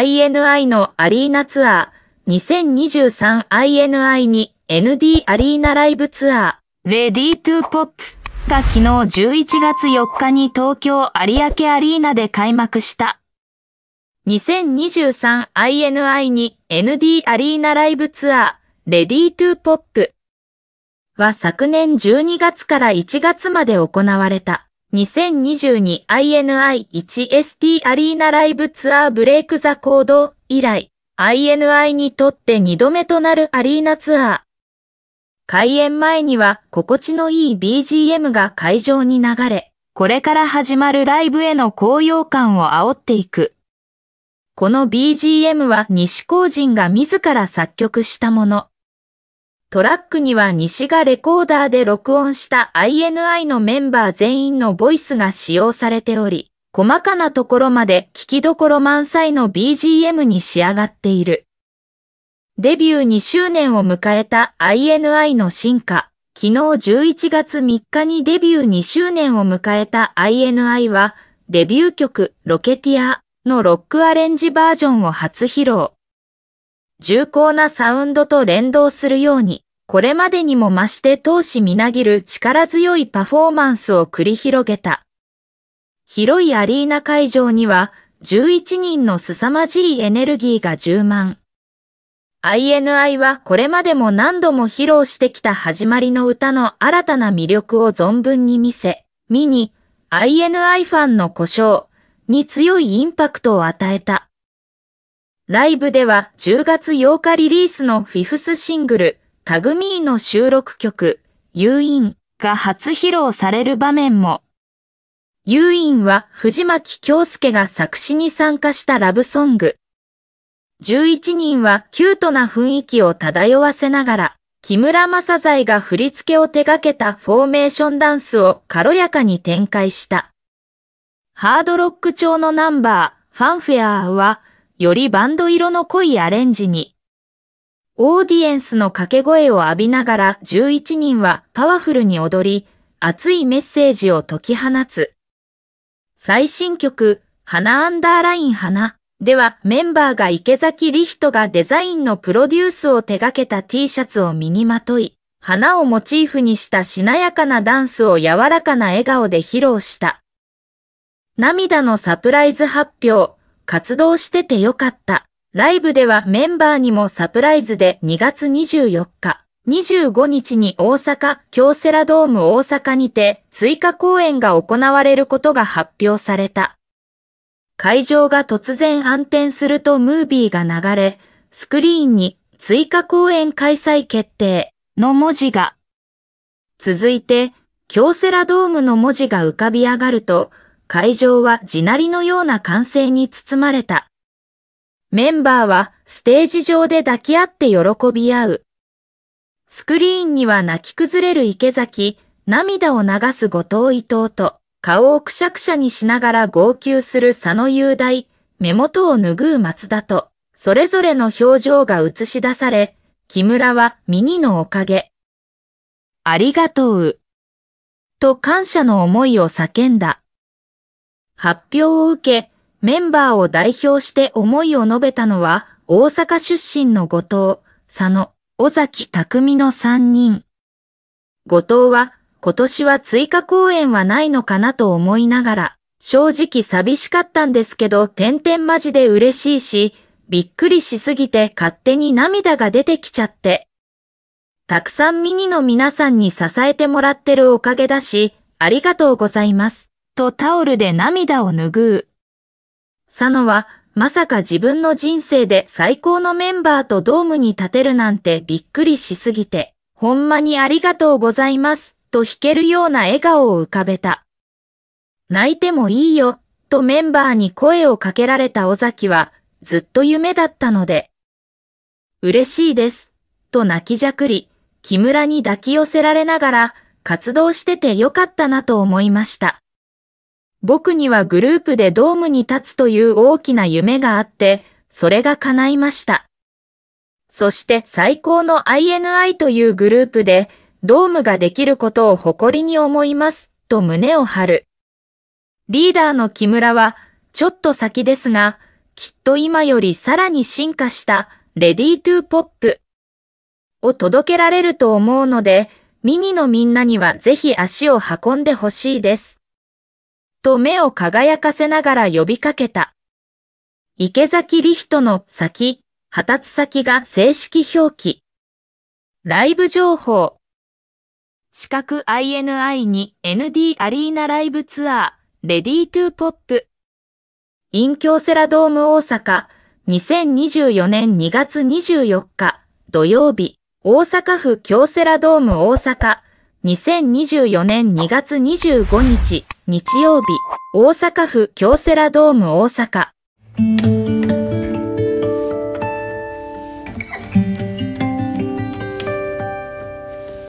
INI のアリーナツアー2 0 2 3 i n i に ND アリーナライブツアーレディートゥ o ポップが昨日11月4日に東京有明アリーナで開幕した2 0 2 3 i n i に ND アリーナライブツアーレディートゥ o ポップは昨年12月から1月まで行われた。2022INI1ST アリーナライブツアーブレイクザコード以来、INI にとって2度目となるアリーナツアー。開演前には心地のいい BGM が会場に流れ、これから始まるライブへの高揚感を煽っていく。この BGM は西工人が自ら作曲したもの。トラックには西がレコーダーで録音した INI のメンバー全員のボイスが使用されており、細かなところまで聞きどころ満載の BGM に仕上がっている。デビュー2周年を迎えた INI の進化。昨日11月3日にデビュー2周年を迎えた INI は、デビュー曲ロケティアのロックアレンジバージョンを初披露。重厚なサウンドと連動するように、これまでにも増して闘志みなぎる力強いパフォーマンスを繰り広げた。広いアリーナ会場には、11人の凄まじいエネルギーが充満。INI はこれまでも何度も披露してきた始まりの歌の新たな魅力を存分に見せ、ミニ、INI ファンの故障に強いインパクトを与えた。ライブでは10月8日リリースのフィフスシングル、タグミーの収録曲、誘引が初披露される場面も。インは藤巻京介が作詞に参加したラブソング。11人はキュートな雰囲気を漂わせながら、木村正財が振り付けを手掛けたフォーメーションダンスを軽やかに展開した。ハードロック調のナンバー、ファンフェアはよりバンド色の濃いアレンジに。オーディエンスの掛け声を浴びながら11人はパワフルに踊り、熱いメッセージを解き放つ。最新曲、花アンダーライン花ではメンバーが池崎リヒトがデザインのプロデュースを手掛けた T シャツを身にまとい、花をモチーフにしたしなやかなダンスを柔らかな笑顔で披露した。涙のサプライズ発表、活動しててよかった。ライブではメンバーにもサプライズで2月24日、25日に大阪、京セラドーム大阪にて追加公演が行われることが発表された。会場が突然暗転するとムービーが流れ、スクリーンに追加公演開催決定の文字が。続いて、京セラドームの文字が浮かび上がると、会場は地鳴りのような歓声に包まれた。メンバーはステージ上で抱き合って喜び合う。スクリーンには泣き崩れる池崎、涙を流す後藤伊藤と、顔をくしゃくしゃにしながら号泣する佐野雄大、目元を拭う松田と、それぞれの表情が映し出され、木村はミニのおかげ。ありがとう。と感謝の思いを叫んだ。発表を受け、メンバーを代表して思いを述べたのは、大阪出身の後藤、佐野、尾崎匠の3人。後藤は、今年は追加公演はないのかなと思いながら、正直寂しかったんですけど、点々マジで嬉しいし、びっくりしすぎて勝手に涙が出てきちゃって。たくさんミニの皆さんに支えてもらってるおかげだし、ありがとうございます。とタオルで涙を拭う。佐野はまさか自分の人生で最高のメンバーとドームに立てるなんてびっくりしすぎて、ほんまにありがとうございますと弾けるような笑顔を浮かべた。泣いてもいいよとメンバーに声をかけられた尾崎はずっと夢だったので、嬉しいですと泣きじゃくり、木村に抱き寄せられながら活動しててよかったなと思いました。僕にはグループでドームに立つという大きな夢があって、それが叶いました。そして最高の INI というグループで、ドームができることを誇りに思います、と胸を張る。リーダーの木村は、ちょっと先ですが、きっと今よりさらに進化した、レディートゥーポップを届けられると思うので、ミニのみんなにはぜひ足を運んでほしいです。と目を輝かせながら呼びかけた。池崎リヒトの先、発達先が正式表記。ライブ情報。四角 INI に ND アリーナライブツアー、レディートゥーポップ。インキセラドーム大阪、2024年2月24日、土曜日、大阪府京セラドーム大阪、2024年2月25日、日曜日、大阪府京セラドーム大阪。